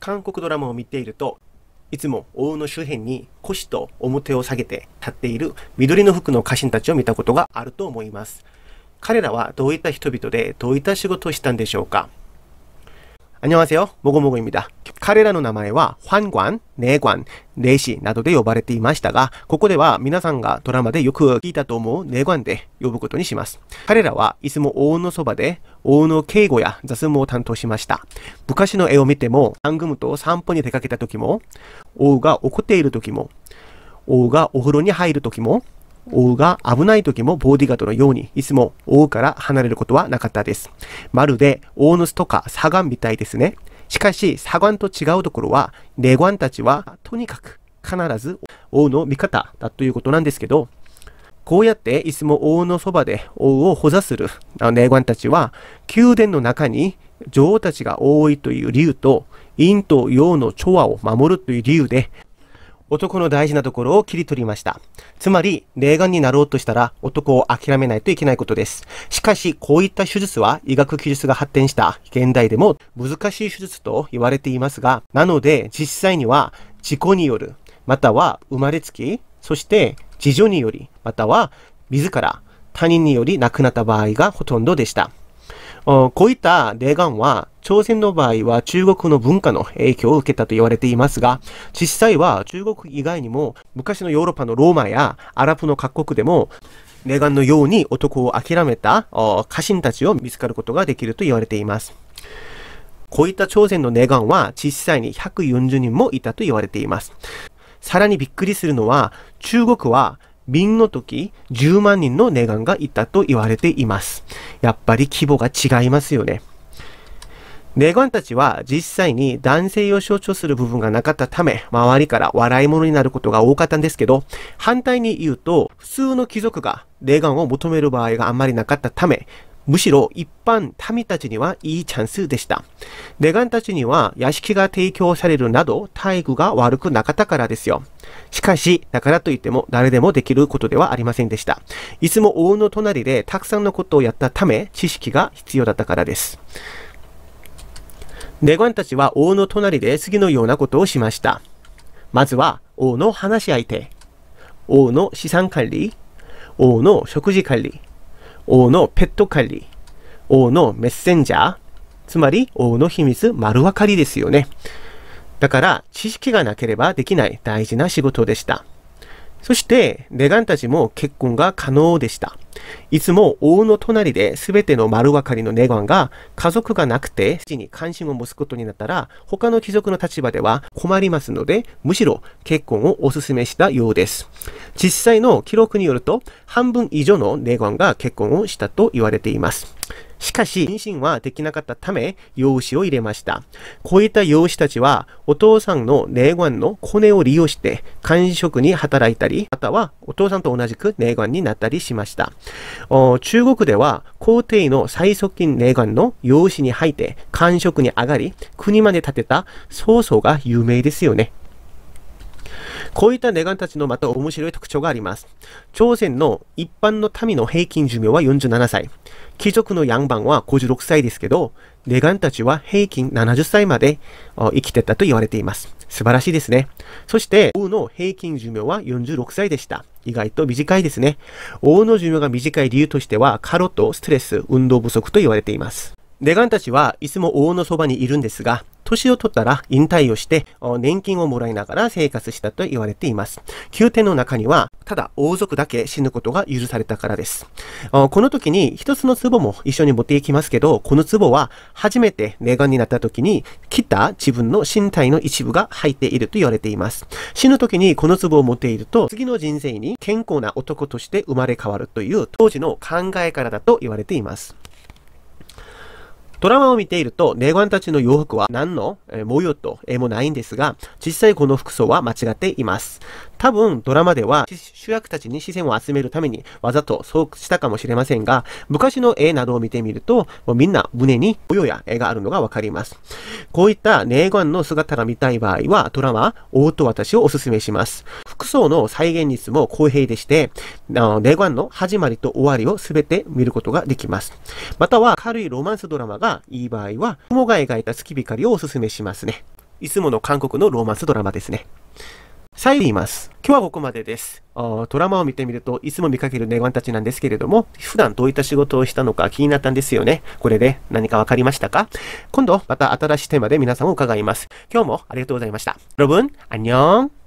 韓国ドラマを見ていると、いつも大の周辺に腰と表を下げて立っている緑の服の家臣たちを見たことがあると思います。彼らはどういった人々でどういった仕事をしたんでしょうか안녕하세요모고모고입니다彼らの名前は、ファン관ネー館、霊シなどで呼ばれていましたが、ここでは皆さんがドラマでよく聞いたと思うネーンで呼ぶことにします。彼らは、いつも王のそばで、王の警護や雑務を担当しました。昔の絵を見ても、番組と散歩に出かけた時も、王が怒っている時も、王がお風呂に入る時も、追うが危ない時もボーディガードのようにいつも追うから離れることはなかったです。まるで大ヌスとかサガンみたいですね。しかし、砂岩と違うところは、レゴンたちはとにかく必ず王の味方だということなんですけど、こうやっていつも王のそばで王を補佐するレガンたちは、宮殿の中に女王たちが多いという理由と、陰と陽の調和を守るという理由で、男の大事なところを切り取りました。つまり、霊眼になろうとしたら男を諦めないといけないことです。しかし、こういった手術は医学技術が発展した現代でも難しい手術と言われていますが、なので実際には事故による、または生まれつき、そして自助により、または自ら他人により亡くなった場合がほとんどでした。こういった霊眼は朝鮮の場合は中国の文化の影響を受けたと言われていますが、実際は中国以外にも昔のヨーロッパのローマやアラブの各国でも、ネガンのように男を諦めた家臣たちを見つかることができると言われています。こういった朝鮮のネガンは実際に140人もいたと言われています。さらにびっくりするのは、中国は民の時10万人のネガンがいたと言われています。やっぱり規模が違いますよね。ガンたちは実際に男性を象徴する部分がなかったため、周りから笑い物になることが多かったんですけど、反対に言うと、普通の貴族がガンを求める場合があんまりなかったため、むしろ一般民たちにはいいチャンスでした。ガンたちには屋敷が提供されるなど待遇が悪くなかったからですよ。しかし、だからといっても誰でもできることではありませんでした。いつも王の隣でたくさんのことをやったため知識が必要だったからです。ネガンたちは王の隣で次のようなことをしました。まずは、王の話し相手、王の資産管理、王の食事管理、王のペット管理、王のメッセンジャー、つまり王の秘密丸分かりですよね。だから知識がなければできない大事な仕事でした。そして、ネガンたちも結婚が可能でした。いつも王の隣で全ての丸分かりのネガンが家族がなくて父に関心を持つことになったら他の貴族の立場では困りますのでむしろ結婚をお勧めしたようです。実際の記録によると半分以上のネガンが結婚をしたと言われています。しかし、妊娠はできなかったため、養子を入れました。こういった養子たちは、お父さんの霊眼のコネを利用して、管職に働いたり、またはお父さんと同じく霊眼になったりしました。中国では、皇帝の最側近霊眼の養子に入って、官職に上がり、国まで建てた曹操が有名ですよね。こういったネガンたちのまた面白い特徴があります。朝鮮の一般の民の平均寿命は47歳。貴族のヤンバンは56歳ですけど、ネガンたちは平均70歳まで生きてたと言われています。素晴らしいですね。そして、王の平均寿命は46歳でした。意外と短いですね。王の寿命が短い理由としては、過労とストレス、運動不足と言われています。ネガンたちはいつも王のそばにいるんですが、年を取ったら引退をして、年金をもらいながら生活したと言われています。宮廷の中には、ただ王族だけ死ぬことが許されたからです。この時に一つの壺も一緒に持っていきますけど、この壺は初めて寝顔になった時に切った自分の身体の一部が入っていると言われています。死ぬ時にこの壺を持っていると、次の人生に健康な男として生まれ変わるという当時の考えからだと言われています。ドラマを見ていると、霊ンたちの洋服は何の、模様と、絵もないんですが、実際この服装は間違っています。多分ドラマでは主役たちに視線を集めるためにわざとそうしたかもしれませんが、昔の絵などを見てみると、もうみんな胸に模様や絵があるのがわかります。こういったネイガンの姿が見たい場合は、ドラマ、オート私をお勧めします。服装の再現率も公平でして、ネイガンの始まりと終わりをすべて見ることができます。または軽いロマンスドラマがいい場合は、雲が描いた月光をお勧めしますね。いつもの韓国のロマンスドラマですね。サ言います。今日はここまでです。ドラマを見てみると、いつも見かけるネガンたちなんですけれども、普段どういった仕事をしたのか気になったんですよね。これで何かわかりましたか今度、また新しいテーマで皆さんを伺います。今日もありがとうございました。ロブン、アニョン。